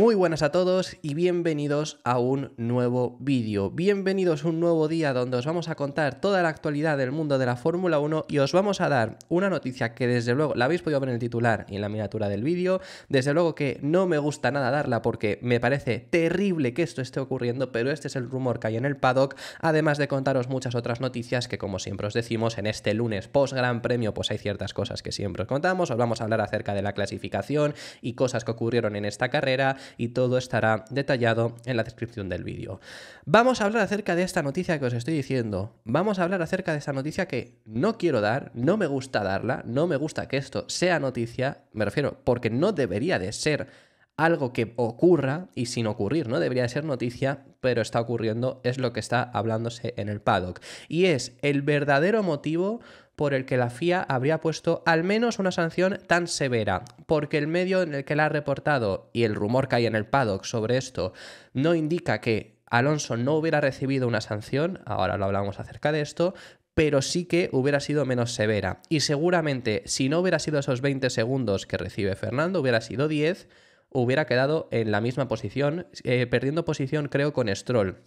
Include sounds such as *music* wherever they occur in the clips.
Muy buenas a todos y bienvenidos a un nuevo vídeo. Bienvenidos a un nuevo día donde os vamos a contar toda la actualidad del mundo de la Fórmula 1 y os vamos a dar una noticia que desde luego la habéis podido ver en el titular y en la miniatura del vídeo. Desde luego que no me gusta nada darla porque me parece terrible que esto esté ocurriendo, pero este es el rumor que hay en el paddock, además de contaros muchas otras noticias que como siempre os decimos en este lunes post Gran Premio pues hay ciertas cosas que siempre os contamos. Os vamos a hablar acerca de la clasificación y cosas que ocurrieron en esta carrera y todo estará detallado en la descripción del vídeo. Vamos a hablar acerca de esta noticia que os estoy diciendo. Vamos a hablar acerca de esta noticia que no quiero dar, no me gusta darla, no me gusta que esto sea noticia, me refiero, porque no debería de ser algo que ocurra y sin ocurrir, ¿no? Debería ser noticia, pero está ocurriendo, es lo que está hablándose en el paddock. Y es el verdadero motivo por el que la FIA habría puesto al menos una sanción tan severa, porque el medio en el que la ha reportado y el rumor que hay en el paddock sobre esto no indica que Alonso no hubiera recibido una sanción, ahora lo hablamos acerca de esto, pero sí que hubiera sido menos severa. Y seguramente si no hubiera sido esos 20 segundos que recibe Fernando, hubiera sido 10, hubiera quedado en la misma posición, eh, perdiendo posición creo con Stroll.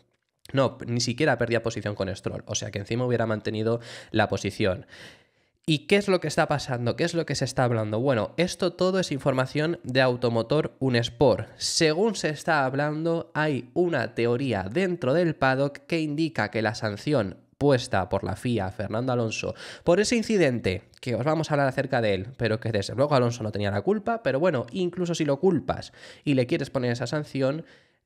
No, ni siquiera perdía posición con Stroll, o sea que encima hubiera mantenido la posición. ¿Y qué es lo que está pasando? ¿Qué es lo que se está hablando? Bueno, esto todo es información de Automotor Unesport. Según se está hablando, hay una teoría dentro del paddock que indica que la sanción puesta por la FIA Fernando Alonso por ese incidente, que os vamos a hablar acerca de él, pero que desde luego Alonso no tenía la culpa, pero bueno, incluso si lo culpas y le quieres poner esa sanción,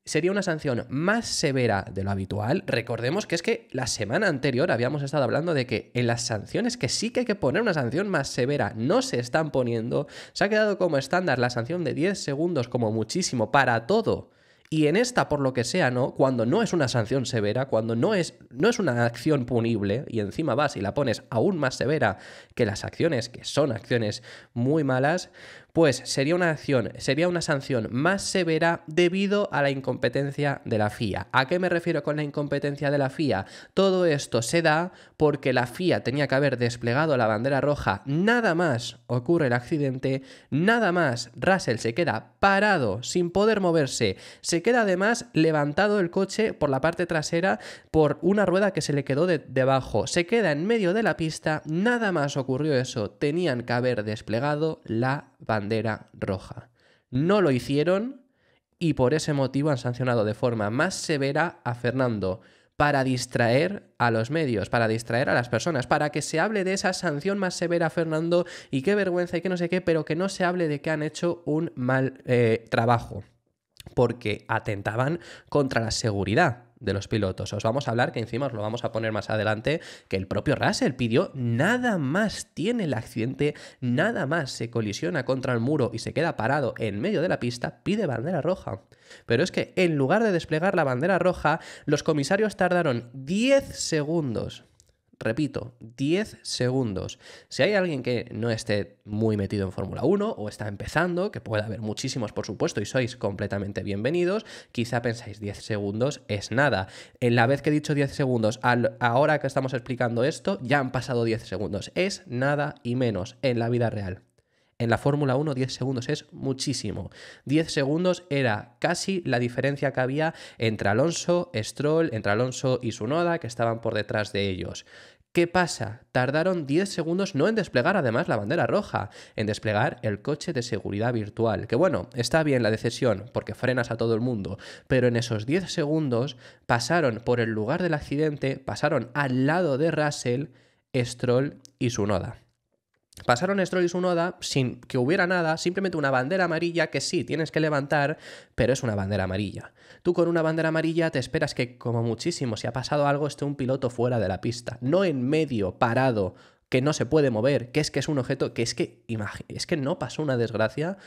sería una sanción más severa de lo habitual. Recordemos que es que la semana anterior habíamos estado hablando de que en las sanciones que sí que hay que poner una sanción más severa, no se están poniendo. Se ha quedado como estándar la sanción de 10 segundos como muchísimo para todo. Y en esta, por lo que sea, ¿no? Cuando no es una sanción severa, cuando no es, no es una acción punible, y encima vas y la pones aún más severa que las acciones, que son acciones muy malas, pues sería una acción, sería una sanción más severa debido a la incompetencia de la FIA. ¿A qué me refiero con la incompetencia de la FIA? Todo esto se da porque la FIA tenía que haber desplegado la bandera roja. Nada más ocurre el accidente, nada más Russell se queda parado, sin poder moverse. Se queda además levantado el coche por la parte trasera por una rueda que se le quedó debajo. Se queda en medio de la pista, nada más ocurrió eso. Tenían que haber desplegado la bandera roja. No lo hicieron y por ese motivo han sancionado de forma más severa a Fernando para distraer a los medios, para distraer a las personas, para que se hable de esa sanción más severa, a Fernando, y qué vergüenza y qué no sé qué, pero que no se hable de que han hecho un mal eh, trabajo, porque atentaban contra la seguridad de los pilotos. Os vamos a hablar, que encima os lo vamos a poner más adelante, que el propio Russell pidió nada más tiene el accidente, nada más se colisiona contra el muro y se queda parado en medio de la pista, pide bandera roja. Pero es que en lugar de desplegar la bandera roja, los comisarios tardaron 10 segundos Repito, 10 segundos. Si hay alguien que no esté muy metido en Fórmula 1 o está empezando, que puede haber muchísimos por supuesto y sois completamente bienvenidos, quizá pensáis 10 segundos es nada. En la vez que he dicho 10 segundos, ahora que estamos explicando esto, ya han pasado 10 segundos. Es nada y menos en la vida real. En la Fórmula 1 10 segundos es muchísimo. 10 segundos era casi la diferencia que había entre Alonso, Stroll, entre Alonso y Noda, que estaban por detrás de ellos. ¿Qué pasa? Tardaron 10 segundos no en desplegar además la bandera roja, en desplegar el coche de seguridad virtual. Que bueno, está bien la decisión porque frenas a todo el mundo, pero en esos 10 segundos pasaron por el lugar del accidente, pasaron al lado de Russell, Stroll y Noda. Pasaron Stroll y Sunoda sin que hubiera nada, simplemente una bandera amarilla que sí tienes que levantar, pero es una bandera amarilla. Tú con una bandera amarilla te esperas que, como muchísimo, si ha pasado algo, esté un piloto fuera de la pista, no en medio, parado, que no se puede mover, que es que es un objeto, que es que, es que no pasó una desgracia.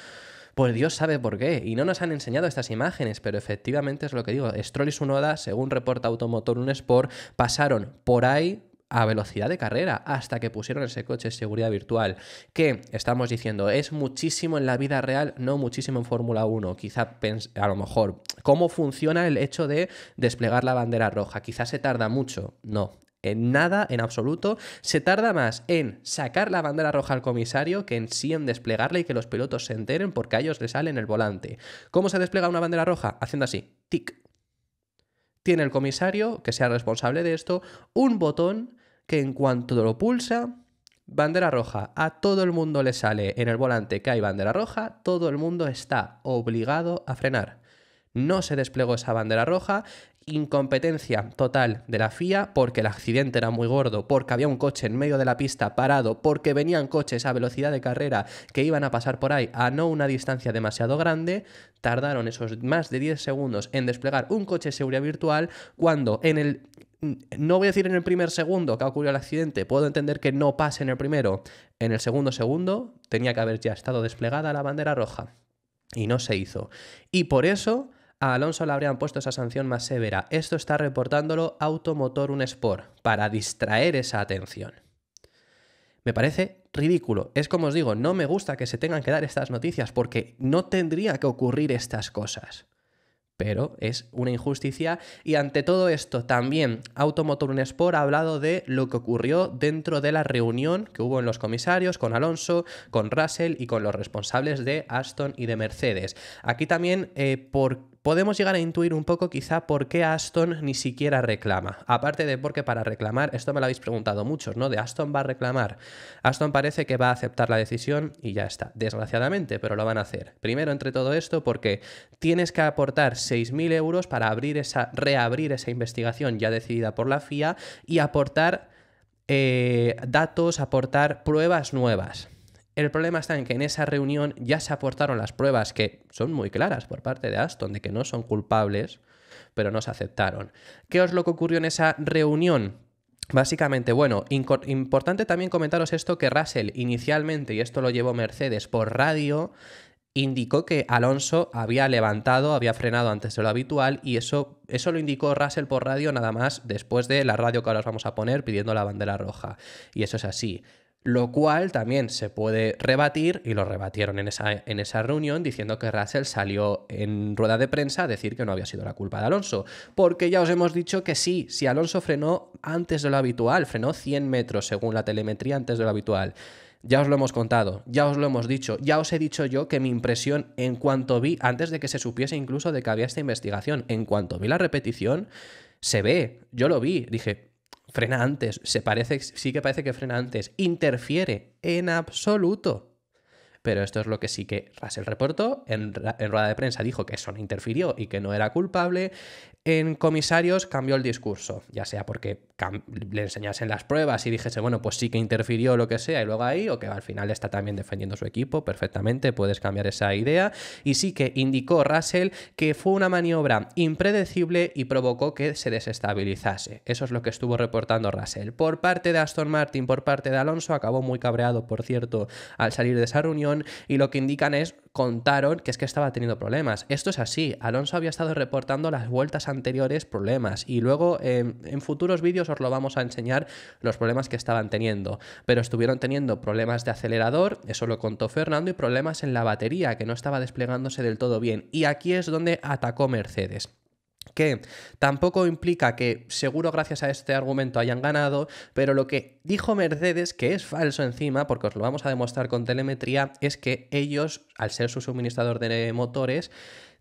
Pues Dios sabe por qué. Y no nos han enseñado estas imágenes, pero efectivamente es lo que digo. Stroll y Sunoda, según reporta Automotor Sport pasaron por ahí a velocidad de carrera hasta que pusieron ese coche de seguridad virtual, que estamos diciendo es muchísimo en la vida real, no muchísimo en Fórmula 1, quizá a lo mejor. ¿Cómo funciona el hecho de desplegar la bandera roja? Quizá se tarda mucho, no. En nada, en absoluto. Se tarda más en sacar la bandera roja al comisario que en sí en desplegarla y que los pilotos se enteren porque a ellos le sale el volante. ¿Cómo se despliega una bandera roja? Haciendo así, tic. Tiene el comisario, que sea responsable de esto, un botón que en cuanto lo pulsa, bandera roja. A todo el mundo le sale en el volante que hay bandera roja, todo el mundo está obligado a frenar. No se desplegó esa bandera roja, incompetencia total de la FIA porque el accidente era muy gordo, porque había un coche en medio de la pista parado, porque venían coches a velocidad de carrera que iban a pasar por ahí a no una distancia demasiado grande, tardaron esos más de 10 segundos en desplegar un coche de seguridad virtual cuando en el Mm, no voy a decir en el primer segundo que ha ocurrido el accidente, puedo entender que no pase en el primero, en el segundo segundo tenía que haber ya estado desplegada la bandera roja y no se hizo. Y por eso a Alonso le habrían puesto esa sanción más severa. Esto está reportándolo Automotor Un Sport para distraer esa atención. Me parece ridículo. Es como os digo, no me gusta que se tengan que dar estas noticias porque no tendría que ocurrir estas cosas pero es una injusticia. Y ante todo esto, también Automotor sport ha hablado de lo que ocurrió dentro de la reunión que hubo en los comisarios con Alonso, con Russell y con los responsables de Aston y de Mercedes. Aquí también, eh, ¿por podemos llegar a intuir un poco quizá por qué Aston ni siquiera reclama. Aparte de porque para reclamar, esto me lo habéis preguntado muchos, ¿no? De Aston va a reclamar. Aston parece que va a aceptar la decisión y ya está. Desgraciadamente, pero lo van a hacer. Primero, entre todo esto, porque tienes que aportar 6.000 euros para abrir esa, reabrir esa investigación ya decidida por la FIA y aportar eh, datos, aportar pruebas nuevas. El problema está en que en esa reunión ya se aportaron las pruebas que son muy claras por parte de Aston de que no son culpables, pero no se aceptaron. ¿Qué os lo que ocurrió en esa reunión? Básicamente, bueno, importante también comentaros esto que Russell inicialmente, y esto lo llevó Mercedes por radio, indicó que Alonso había levantado, había frenado antes de lo habitual y eso, eso lo indicó Russell por radio nada más después de la radio que ahora os vamos a poner pidiendo la bandera roja. Y eso es así. Lo cual también se puede rebatir, y lo rebatieron en esa, en esa reunión, diciendo que Russell salió en rueda de prensa a decir que no había sido la culpa de Alonso. Porque ya os hemos dicho que sí, si Alonso frenó antes de lo habitual, frenó 100 metros según la telemetría antes de lo habitual. Ya os lo hemos contado, ya os lo hemos dicho, ya os he dicho yo que mi impresión en cuanto vi, antes de que se supiese incluso de que había esta investigación, en cuanto vi la repetición, se ve, yo lo vi, dije, frena antes, se parece, sí que parece que frena antes, interfiere en absoluto. Pero esto es lo que sí que Russell reportó. En, rueda de prensa dijo que eso no interfirió y que no era culpable. En comisarios cambió el discurso, ya sea porque le enseñasen las pruebas y dijese, bueno, pues sí que interfirió lo que sea y luego ahí, o que al final está también defendiendo su equipo, perfectamente, puedes cambiar esa idea. Y sí que indicó Russell que fue una maniobra impredecible y provocó que se desestabilizase. Eso es lo que estuvo reportando Russell. Por parte de Aston Martin, por parte de Alonso, acabó muy cabreado, por cierto, al salir de esa reunión y lo que indican es contaron que es que estaba teniendo problemas. Esto es así. Alonso había estado reportando las vueltas anteriores problemas y luego em, en futuros vídeos os lo vamos a enseñar los problemas que estaban teniendo. Pero estuvieron teniendo problemas de acelerador, eso lo contó Fernando, y problemas en la batería que no estaba desplegándose del todo bien. Y aquí es donde atacó Mercedes que tampoco implica que seguro gracias a este argumento hayan ganado, pero lo que dijo Mercedes, que es falso encima, porque os lo vamos a demostrar con telemetría, es que ellos, al ser su suministrador de motores,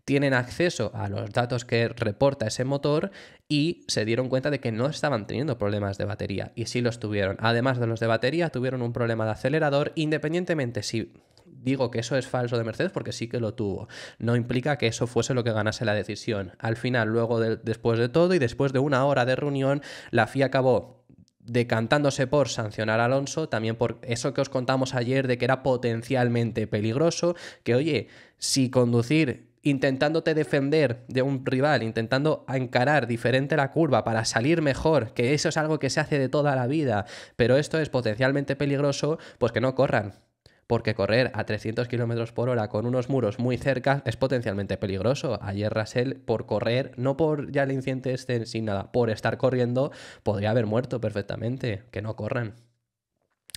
tienen acceso a los datos que reporta ese motor y se dieron cuenta de que no estaban teniendo problemas de batería y sí los tuvieron. Además de los de batería, tuvieron un problema de acelerador, independientemente si digo que eso es falso de Mercedes porque sí que lo tuvo. No implica que eso fuese lo que ganase la decisión. Al final, luego después de todo y después de una hora de reunión, la FIA acabó decantándose por sancionar a Alonso, también por eso que os contamos ayer de que era potencialmente peligroso, que oye, si conducir intentándote defender de un rival, intentando encarar diferente la curva para salir mejor, que eso es algo que se hace de toda la vida, pero esto es potencialmente peligroso, pues que no corran, porque correr a 300 km por hora con unos muros muy cerca es potencialmente peligroso. Ayer Rasel por correr, no por ya el incidente este, sin nada, por estar corriendo, podría haber muerto perfectamente. Que no corran.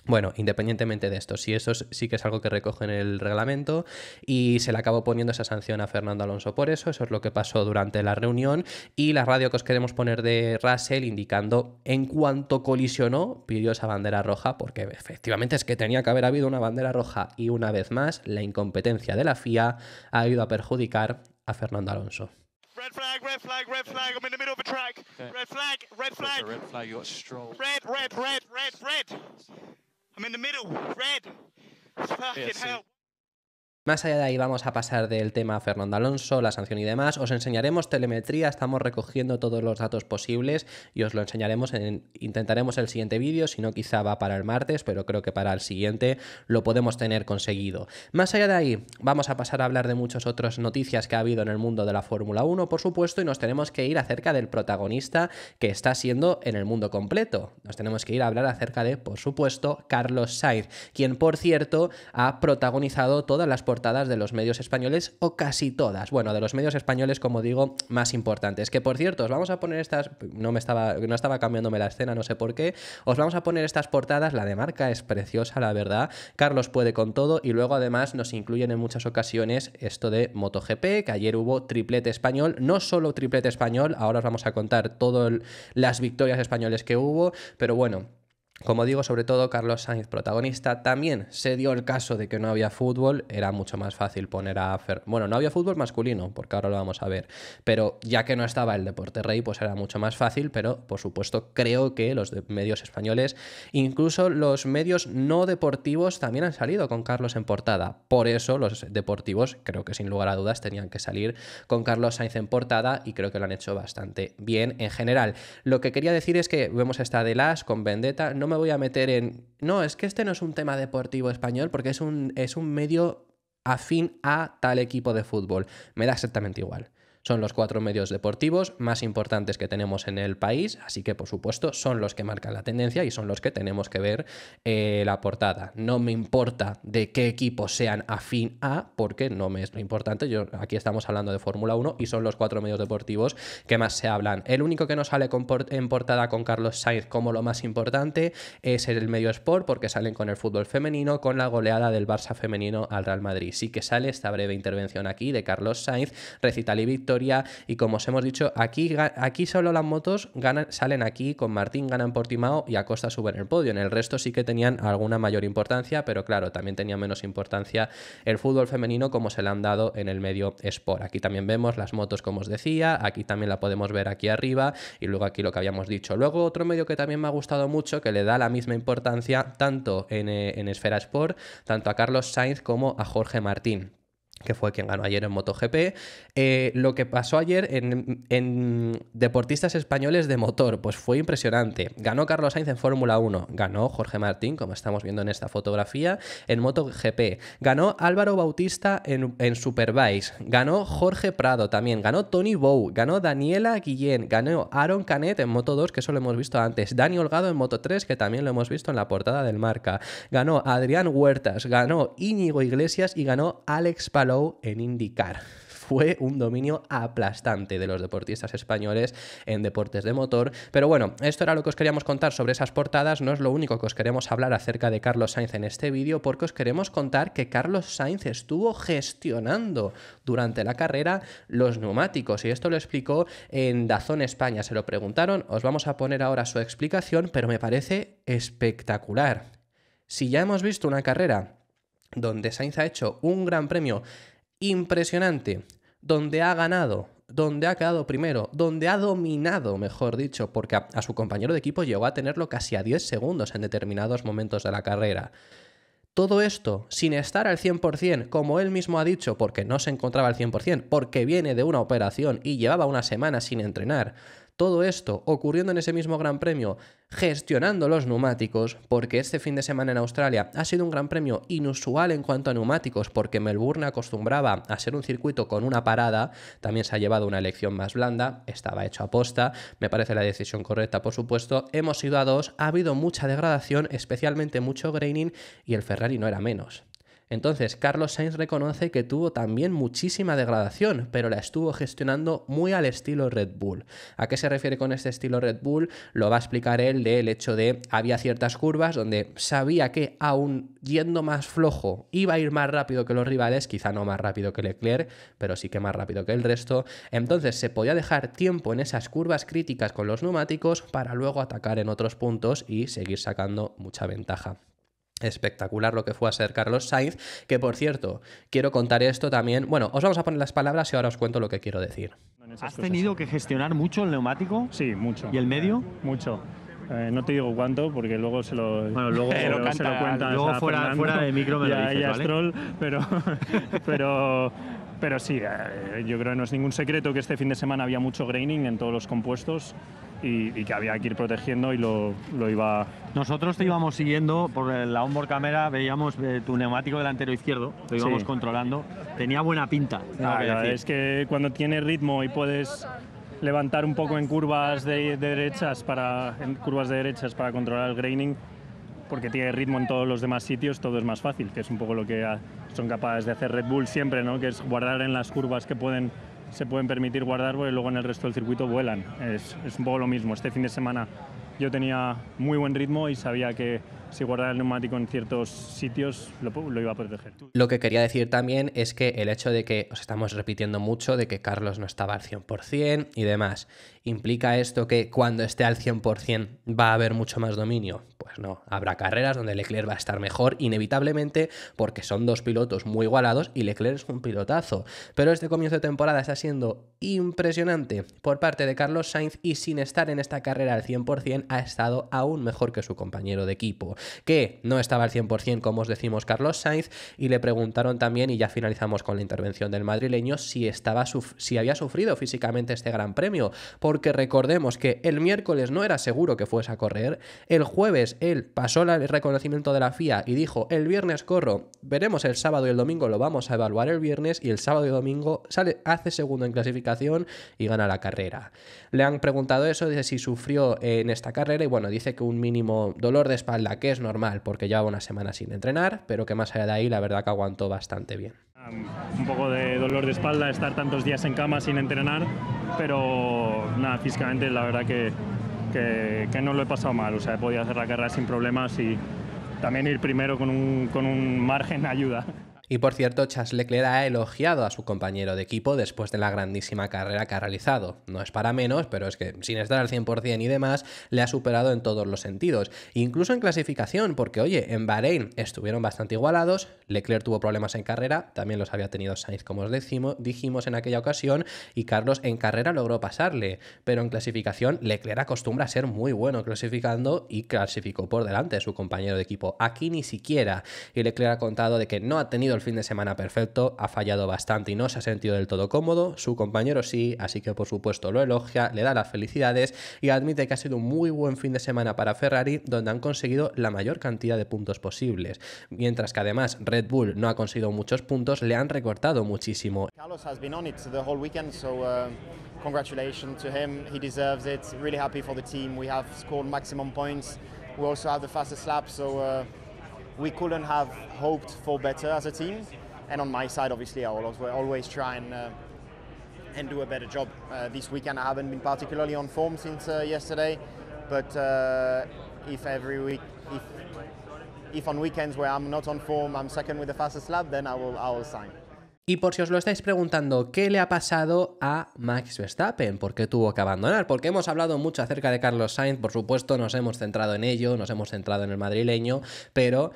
Bueno, independientemente de esto, si eso sí que es algo que recoge en el reglamento y se le acabó poniendo esa sanción a Fernando Alonso por eso, eso es lo que pasó durante la reunión y la radio que os queremos poner de Russell indicando en cuanto colisionó pidió esa bandera roja porque efectivamente es que tenía que haber habido una bandera roja y una vez más la incompetencia de la FIA ha ido a perjudicar a Fernando Alonso. Red, red, red, red, I'm in the middle. Red. Fucking yeah, hell. Más allá de ahí vamos a pasar del tema Fernando Alonso, la sanción y demás. Os enseñaremos telemetría, estamos recogiendo todos los datos posibles y os lo enseñaremos, en, intentaremos el siguiente vídeo, si no quizá va para el martes, pero creo que para el siguiente lo podemos tener conseguido. Más allá de ahí vamos a pasar a hablar de muchas otras noticias que ha habido en el mundo de la Fórmula 1, por supuesto, y nos tenemos que ir acerca del protagonista que está siendo en el mundo completo. Nos tenemos que ir a hablar acerca de, por supuesto, Carlos Sainz, quien por cierto ha protagonizado todas las portadas de los medios españoles, o casi todas. Bueno, de los medios españoles, como digo, más importantes. Que por cierto, os vamos a poner estas. No me estaba, no estaba cambiándome la escena, no sé por qué. Os vamos a poner estas portadas. La de marca es preciosa, la verdad. Carlos puede con todo. Y luego, además, nos incluyen en muchas ocasiones esto de MotoGP, que ayer hubo triplete español, no solo triplete español, ahora os vamos a contar todas las victorias españoles que hubo, pero bueno. Como digo, sobre todo Carlos Sainz protagonista. También se dio el caso de que no había fútbol, era mucho más fácil poner a Fer... Bueno, no había fútbol masculino, porque ahora lo vamos a ver. Pero ya que no estaba el deporte rey, pues era mucho más fácil. Pero por supuesto, creo que los medios españoles, incluso los medios no deportivos, también han salido con Carlos en portada. Por eso los deportivos, creo que sin lugar a dudas, tenían que salir con Carlos Sainz en portada y creo que lo han hecho bastante bien en general. Lo que quería decir es que vemos esta de las con Vendetta. No no me voy a meter en. No, es que este no es un tema deportivo español porque es un, es un medio afín a tal equipo de fútbol. Me da exactamente igual. Son los cuatro medios deportivos más importantes que tenemos en el país, así que por supuesto son los que marcan la tendencia y son los que tenemos que ver eh, la portada. No me importa de qué equipo sean afín a, porque no me es lo importante. Yo, aquí estamos hablando de Fórmula 1 y son los cuatro medios deportivos que más se hablan. El único que no sale en portada con Carlos Sainz como lo más importante es el medio Sport, porque salen con el fútbol femenino, con la goleada del Barça femenino al Real Madrid. Sí que sale esta breve intervención aquí de Carlos Sainz, recital y Víctor. Y como os hemos dicho, aquí, aquí solo las motos salen aquí, con Martín ganan por Timao y Costa suben el podio. En el resto sí que tenían alguna mayor importancia, pero claro, también tenía menos importancia el fútbol femenino como se le han dado en el medio Sport. Aquí también vemos las motos, como os decía, aquí también la podemos ver aquí arriba y luego aquí lo que habíamos dicho. Luego otro medio que también me ha gustado mucho, que le da la misma importancia tanto en, eh, en Esfera Sport, tanto a Carlos Sainz como a Jorge Martín que fue quien ganó ayer en MotoGP. Eh, lo que pasó ayer en, deportistas españoles de motor, pues fue impresionante. Ganó Carlos Sainz en Fórmula 1, ganó Jorge Martín, como estamos viendo en esta fotografía, en MotoGP, ganó Álvaro Bautista en, en Superbikes, ganó Jorge Prado también, ganó Tony Bow, ganó Daniela Guillén, ganó Aaron Canet en Moto 2, que eso lo hemos visto antes, Dani Holgado en Moto 3, que también lo hemos visto en la portada del marca, ganó Adrián Huertas, ganó Íñigo Iglesias y ganó Alex Paloma en indicar. *laughs* Fue un dominio aplastante de los deportistas españoles en deportes de motor. Pero bueno, esto era lo que os queríamos contar sobre esas portadas. No es lo único que os queremos hablar acerca de Carlos Sainz en este vídeo, porque os queremos contar que Carlos Sainz estuvo gestionando durante la carrera los neumáticos. Y esto lo explicó en Dazón España. Se lo preguntaron. Os vamos a poner ahora su explicación, pero me parece espectacular. Si ya hemos visto una carrera donde Sainz ha hecho un gran premio impresionante, donde ha ganado, donde ha quedado primero, donde ha dominado, mejor dicho, porque a, su compañero de equipo llegó a tenerlo casi a 10 segundos en determinados momentos de la carrera. Todo esto sin estar al 100%, como él mismo ha dicho, porque no se encontraba al 100%, porque viene de una operación y llevaba una semana sin entrenar todo esto ocurriendo en ese mismo Gran Premio, gestionando los neumáticos, porque este fin de semana en Australia ha sido un Gran Premio inusual en cuanto a neumáticos, porque Melbourne acostumbraba a ser un circuito con una parada, también se ha llevado una elección más blanda, estaba hecho a posta, me parece la decisión correcta, por supuesto, hemos ido a dos, ha habido mucha degradación, especialmente mucho graining, y el Ferrari no era menos. Entonces, Carlos Sainz reconoce que tuvo también muchísima degradación, pero la estuvo gestionando muy al estilo Red Bull. ¿A qué se refiere con este estilo Red Bull? Lo va a explicar él del hecho de había ciertas curvas donde sabía que aún yendo más flojo iba a ir más rápido que los rivales, quizá no más rápido que Leclerc, pero sí que más rápido que el resto. Entonces, se podía dejar tiempo en esas curvas críticas con los neumáticos para luego atacar en otros puntos y seguir sacando mucha ventaja espectacular lo que fue a ser Carlos Sainz, que por cierto, quiero contar esto también. Bueno, os vamos a poner las palabras y ahora os cuento lo que quiero decir. ¿Has tenido que gestionar mucho el neumático? Sí, mucho. ¿Y el medio? Mucho. Eh, no te digo cuánto, porque luego se lo, bueno, luego, *laughs* se lo Luego fuera, de micro me lo pero, *laughs* pero pero sí, eh, yo creo que no es ningún secreto que este fin de semana había mucho graining en todos los compuestos y, que había que ir protegiendo y lo, lo, iba... Nosotros te íbamos siguiendo por la onboard cámara, veíamos eh, tu neumático delantero e izquierdo, lo íbamos controlando, tenía buena pinta. Ah, es que cuando tiene ritmo y puedes levantar un poco en curvas de, derechas para en curvas de derechas para controlar el graining porque tiene ritmo en todos los demás sitios, todo es más fácil, que es un poco lo que son capaces de hacer Red Bull siempre, ¿no? que es guardar en las curvas que pueden, se pueden permitir guardar, porque luego en el resto del circuito vuelan. Es, es un poco lo mismo. Este fin de semana yo tenía muy buen ritmo y sabía que si guardar el neumático en ciertos sitios, lo, lo, iba a proteger. Lo que quería decir también es que el hecho de que os estamos repitiendo mucho de que Carlos no estaba al 100% y demás, ¿implica esto que cuando esté al 100% va a haber mucho más dominio? Pues no, habrá carreras donde Leclerc va a estar mejor inevitablemente porque son dos pilotos muy igualados y Leclerc es un pilotazo. Pero este comienzo de temporada está siendo impresionante por parte de Carlos Sainz y sin estar en esta carrera al 100% ha estado aún mejor que su compañero de equipo que no estaba al 100%, como os decimos, Carlos Sainz, y le preguntaron también, y ya finalizamos con la intervención del madrileño, si, estaba si había sufrido físicamente este gran premio, porque recordemos que el miércoles no era seguro que fuese a correr, el jueves él pasó el reconocimiento de la FIA y dijo, el viernes corro, veremos el sábado y el domingo, lo vamos a evaluar el viernes, y el sábado y domingo sale, hace segundo en clasificación y gana la carrera. Le han preguntado eso, dice si sufrió en esta carrera, y bueno, dice que un mínimo dolor de espalda, que normal, porque llevaba una semana sin entrenar, pero que más allá de ahí la verdad que aguantó bastante bien. un poco de dolor de espalda, estar tantos días en cama sin entrenar, pero nada, físicamente la verdad que, no lo he pasado mal, o sea, he podido hacer la carrera sin problemas y también ir primero con un, con un margen ayuda. Y por cierto, Charles Leclerc ha elogiado a su compañero de equipo después de la grandísima carrera que ha realizado. No es para menos, pero es que sin estar al 100% y demás, le ha superado en todos los sentidos, incluso en clasificación, porque oye, en Bahrein estuvieron bastante igualados, Leclerc tuvo problemas en carrera, también los había tenido Sainz como os dijimos en aquella ocasión, y Carlos en carrera logró pasarle, pero en clasificación Leclerc acostumbra a ser muy bueno clasificando y clasificó por delante de su compañero de equipo. Aquí ni siquiera, y Leclerc ha contado de que no ha tenido el fin de semana perfecto, ha fallado bastante y no se ha sentido del todo cómodo, su compañero sí, así que por supuesto lo elogia, le da las felicidades y admite que ha sido un muy buen fin de semana para Ferrari, donde han conseguido la mayor cantidad de puntos posibles. Mientras que además Red Bull no ha conseguido muchos puntos, le han recortado muchísimo. Carlos has been on the whole weekend, so uh, congratulations to him. He deserves it. Really happy for the team. We have scored maximum points. We also have the fastest uh, we couldn't have hoped for better as a team. And on my side, obviously, I will always, always try and uh, and do a better job. Uh, this weekend, I haven't been particularly on form since uh, yesterday, but uh, if every week, if if on weekends where I'm not on form, I'm second with the fastest lap, then I will I will sign. Y por si os lo estáis preguntando, ¿qué le ha pasado a Max Verstappen? ¿Por qué tuvo que abandonar? Porque hemos hablado mucho acerca de Carlos Sainz, por supuesto, nos hemos centrado en ello, nos hemos centrado en el madrileño, pero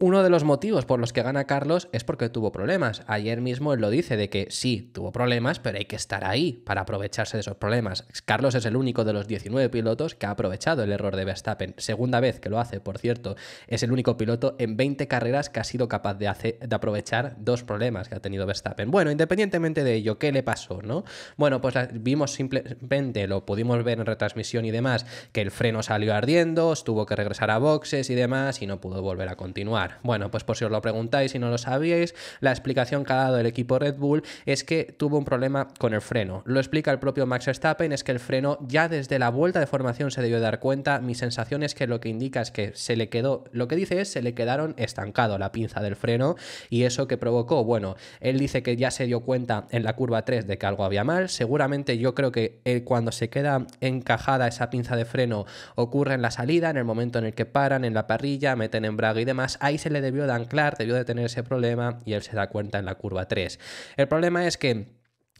uno de los motivos por los que gana Carlos es porque tuvo problemas. Ayer mismo él lo dice de que sí, tuvo problemas, pero hay que estar ahí para aprovecharse de esos problemas. Carlos es el único de los 19 pilotos que ha aprovechado el error de Verstappen. Segunda vez que lo hace, por cierto. Es el único piloto en 20 carreras que ha sido capaz de, aprovechar dos problemas que ha tenido Verstappen. Bueno, independientemente de ello, ¿qué le pasó? no? Bueno, pues vimos simplemente, lo pudimos ver en retransmisión y demás, que el freno salió ardiendo, tuvo que regresar a boxes y demás y no pudo volver a continuar. Bueno, pues por si os lo preguntáis y no lo sabíais, la explicación que ha dado el equipo Red Bull es que tuvo un problema con el freno. Lo explica el propio Max Verstappen, es que el freno ya desde la vuelta de formación se debió dar cuenta. Mi sensación es que lo que indica es que se le quedó, lo que dice es, se le quedaron estancado la pinza del freno y eso que provocó, bueno, él dice que ya se dio cuenta en la curva 3 de que algo había mal. Seguramente yo creo que eh, cuando se queda encajada esa pinza de freno ocurre en la salida, en el momento en el que paran, en la parrilla, meten embrague y demás se le debió de anclar, debió de tener ese problema y él se da cuenta en la curva 3. El problema es que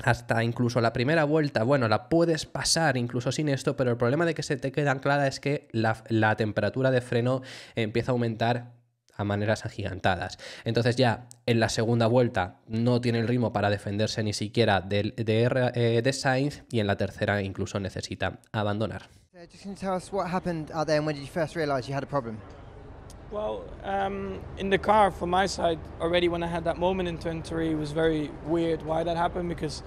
hasta incluso la primera vuelta, bueno, la puedes pasar incluso sin esto, pero el problema de que se te quede anclada es que la, temperatura de freno empieza a aumentar a maneras agigantadas. Entonces ya en la segunda vuelta no tiene el ritmo para defenderse ni siquiera de, eh, de Sainz y en la tercera incluso necesita abandonar. Well, um, in the car, from my side, already when I had that moment in turn three, it was very weird why that happened because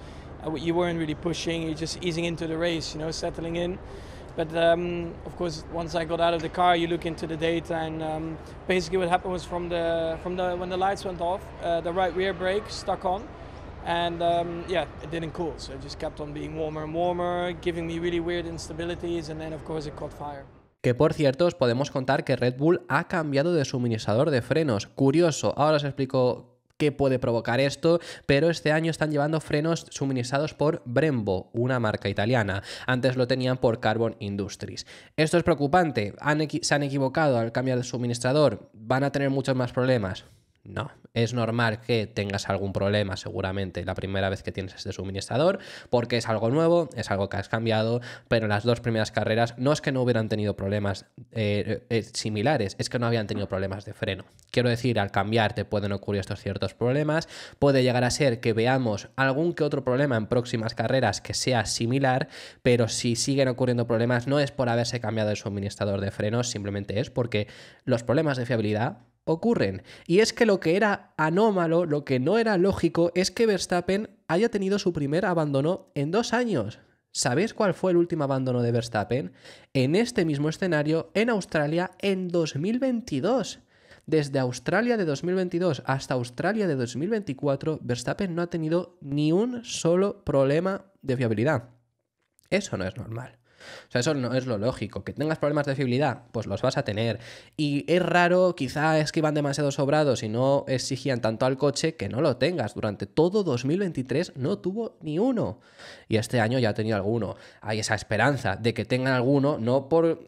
uh, you weren't really pushing, you're just easing into the race, you know, settling in. But um, of course, once I got out of the car, you look into the data, and um, basically what happened was from the from the when the lights went off, uh, the right rear brake stuck on, and um, yeah, it didn't cool, so it just kept on being warmer and warmer, giving me really weird instabilities, and then of course it caught fire. Que por cierto, os podemos contar que Red Bull ha cambiado de suministrador de frenos. Curioso, ahora os explico qué puede provocar esto, pero este año están llevando frenos suministrados por Brembo, una marca italiana. Antes lo tenían por Carbon Industries. Esto es preocupante, han se han equivocado al cambiar de suministrador, van a tener muchos más problemas. No, es normal que tengas algún problema seguramente la primera vez que tienes este suministrador, porque es algo nuevo, es algo que has cambiado, pero las dos primeras carreras no es que no hubieran tenido problemas eh, eh, similares, es que no habían tenido problemas de freno. Quiero decir, al cambiar te pueden ocurrir estos ciertos problemas, puede llegar a ser que veamos algún que otro problema en próximas carreras que sea similar, pero si siguen ocurriendo problemas no es por haberse cambiado el suministrador de frenos, simplemente es porque los problemas de fiabilidad ocurren. Y es que lo que era anómalo, lo que no era lógico, es que Verstappen haya tenido su primer abandono en dos años. ¿Sabéis cuál fue el último abandono de Verstappen? En este mismo escenario, en Australia, en 2022. Desde Australia de 2022 hasta Australia de 2024, Verstappen no ha tenido ni un solo problema de fiabilidad. Eso no es normal. O sea, eso no es lo lógico. Que tengas problemas de fiabilidad, pues los vas a tener. Y es raro, quizá es que iban demasiado sobrados y no exigían tanto al coche que no lo tengas. Durante todo 2023 no tuvo ni uno. Y este año ya ha tenido alguno. Hay esa esperanza de que tengan alguno, no por.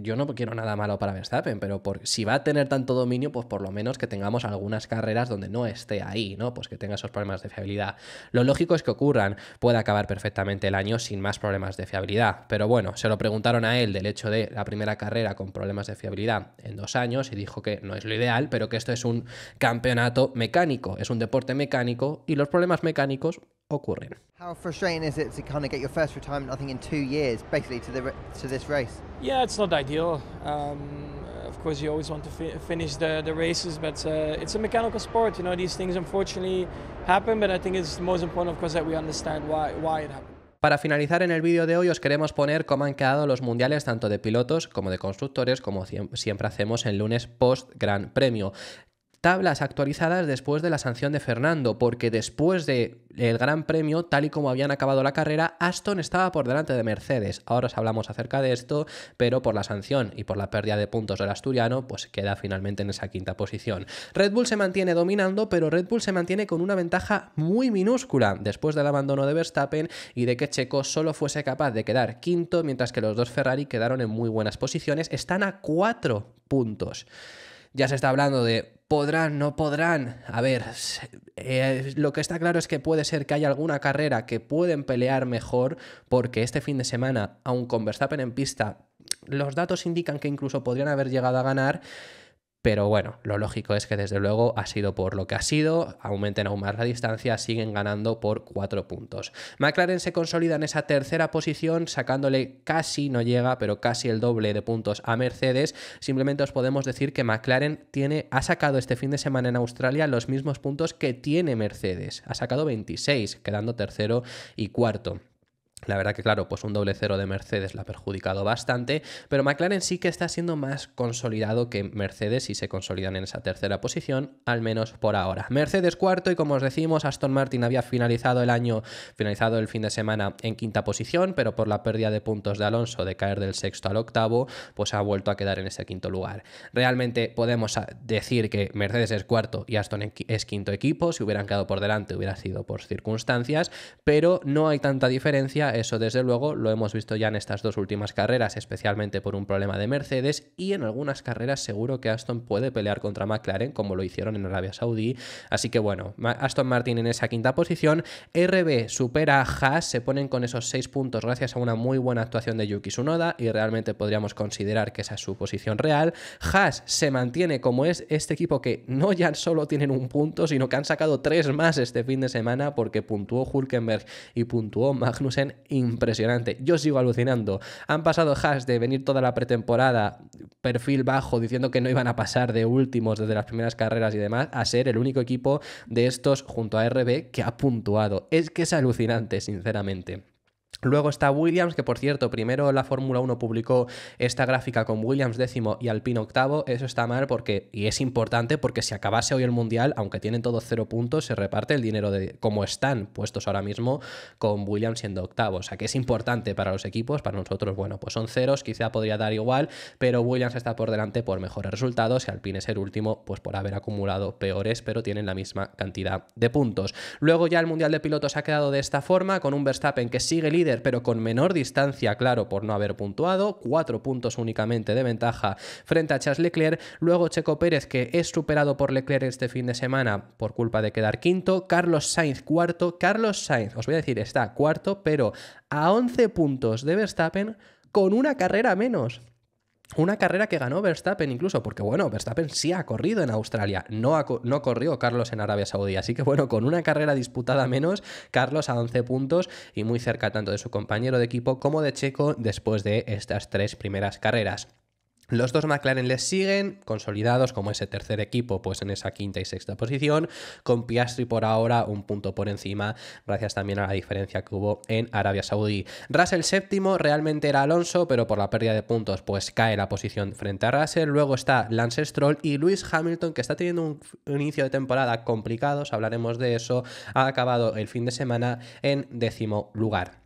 yo no quiero nada malo para Verstappen, pero por, si va a tener tanto dominio, pues por lo menos que tengamos algunas carreras donde no esté ahí, ¿no? Pues que tenga esos problemas de fiabilidad. Lo lógico es que ocurran. Puede acabar perfectamente el año sin más problemas de fiabilidad, pero pero bueno, se lo preguntaron a él del hecho de la primera carrera con problemas de fiabilidad en dos años y dijo que no es lo ideal, pero que esto es un campeonato mecánico, es un deporte mecánico y los problemas mecánicos ocurren. How frustrating is it to kind of get your first retirement, I think, in two years, basically to the Yeah, it's not ideal. Um, of course, you always want to fi finish the the races, but uh, it's a mechanical sport. You know, these things unfortunately happen, but I think it's most important, of course, that we understand why why it happened. Para finalizar en el vídeo de hoy os queremos poner cómo han quedado los mundiales tanto de pilotos como de constructores, como siempre hacemos el lunes post Gran Premio tablas actualizadas después de la sanción de Fernando, porque después del Gran Premio, tal y como habían acabado la carrera, Aston estaba por delante de Mercedes. Ahora os hablamos acerca de esto, pero por la sanción y por la pérdida de puntos del asturiano, pues queda finalmente en esa quinta posición. Red Bull se mantiene dominando, pero Red Bull se mantiene con una ventaja muy minúscula después del abandono de Verstappen y de que Checo solo fuese capaz de quedar quinto, mientras que los dos Ferrari quedaron en muy buenas posiciones. Están a cuatro puntos. Ya se está hablando de podrán, no podrán. A ver, eh, lo que está claro es que puede ser que haya alguna carrera que pueden pelear mejor, porque este fin de semana, aun con Verstappen en pista, los datos indican que incluso podrían haber llegado a ganar. Pero bueno, lo lógico es que desde luego ha sido por lo que ha sido, aumenten aún más la distancia, siguen ganando por cuatro puntos. McLaren se consolida en esa tercera posición, sacándole casi, no llega, pero casi el doble de puntos a Mercedes. Simplemente os podemos decir que McLaren tiene, ha sacado este fin de semana en Australia los mismos puntos que tiene Mercedes. Ha sacado 26, quedando tercero y cuarto. La verdad que claro, pues un doble cero de Mercedes la ha perjudicado bastante, pero McLaren sí que está siendo más consolidado que Mercedes y se consolidan en esa tercera posición, al menos por ahora. Mercedes cuarto y como os decimos, Aston Martin había finalizado el año, finalizado el fin de semana en quinta posición, pero por la pérdida de puntos de Alonso de caer del sexto al octavo, pues ha vuelto a quedar en ese quinto lugar. Realmente podemos decir que Mercedes es cuarto y Aston es quinto equipo, si hubieran quedado por delante hubiera sido por circunstancias, pero no hay tanta diferencia eso desde luego lo hemos visto ya en estas dos últimas carreras, especialmente por un problema de Mercedes y en algunas carreras seguro que Aston puede pelear contra McLaren como lo hicieron en Arabia Saudí, así que bueno, Aston Martin en esa quinta posición, RB supera a Haas, se ponen con esos seis puntos gracias a una muy buena actuación de Yuki Tsunoda y realmente podríamos considerar que esa es su posición real, Haas se mantiene como es este equipo que no ya solo tienen un punto, sino que han sacado tres más este fin de semana porque puntuó Hulkenberg y puntuó Magnussen impresionante. Yo sigo alucinando. Han pasado has de venir toda la pretemporada, perfil bajo, diciendo que no iban a pasar de últimos desde las primeras carreras y demás, a ser el único equipo de estos junto a RB que ha puntuado. Es que es alucinante, sinceramente. Luego está Williams, que por cierto, primero la Fórmula 1 publicó esta gráfica con Williams décimo y Alpine octavo. Eso está mal porque, y es importante porque si acabase hoy el Mundial, aunque tienen todos cero puntos, se reparte el dinero de como están puestos ahora mismo con Williams siendo octavo. O sea que es importante para los equipos, para nosotros, bueno, pues son ceros, quizá podría dar igual, pero Williams está por delante por mejores resultados y Alpine es el último, pues por haber acumulado peores, pero tienen la misma cantidad de puntos. Luego ya el Mundial de Pilotos ha quedado de esta forma, con un Verstappen que sigue líder pero con menor distancia, claro, por no haber puntuado, cuatro puntos únicamente de ventaja frente a Charles Leclerc. Luego Checo Pérez, que es superado por Leclerc este fin de semana por culpa de quedar quinto. Carlos Sainz, cuarto. Carlos Sainz, os voy a decir, está cuarto, pero a 11 puntos de Verstappen con una carrera menos. Una carrera que ganó Verstappen incluso, porque bueno, Verstappen sí ha corrido en Australia, no, no corrió Carlos en Arabia Saudí. Así que bueno, con una carrera disputada menos, Carlos a 11 puntos y muy cerca tanto de su compañero de equipo como de Checo después de estas tres primeras carreras. Los dos McLaren les siguen, consolidados como ese tercer equipo, pues en esa quinta y sexta posición, con Piastri por ahora un punto por encima, gracias también a la diferencia que hubo en Arabia Saudí. Russell séptimo, realmente era Alonso, pero por la pérdida de puntos, pues cae la posición frente a Russell. Luego está Lance Stroll y Lewis Hamilton, que está teniendo un, inicio de temporada complicados, hablaremos de eso, ha acabado el fin de semana en décimo lugar.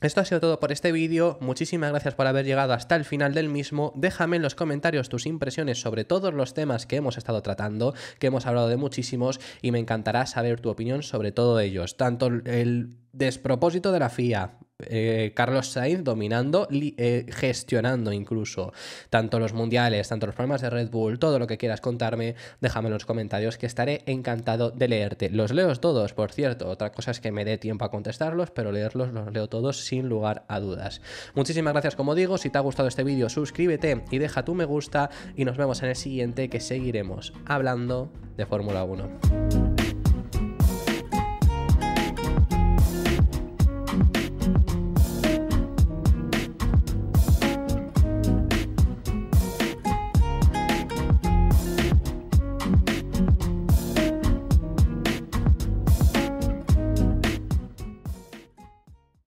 Esto ha sido todo por este vídeo, muchísimas gracias por haber llegado hasta el final del mismo, déjame en los comentarios tus impresiones sobre todos los temas que hemos estado tratando, que hemos hablado de muchísimos y me encantará saber tu opinión sobre todo ellos, tanto el despropósito de la FIA, eh, Carlos Sainz dominando, eh, gestionando incluso tanto los mundiales, tanto los problemas de Red Bull, todo lo que quieras contarme, déjame en los comentarios que estaré encantado de leerte. Los leo todos, por cierto. Otra cosa es que me dé tiempo a contestarlos, pero leerlos los leo todos sin lugar a dudas. Muchísimas gracias, como digo. Si te ha gustado este vídeo, suscríbete y deja tu me gusta. Y nos vemos en el siguiente que seguiremos hablando de Fórmula 1.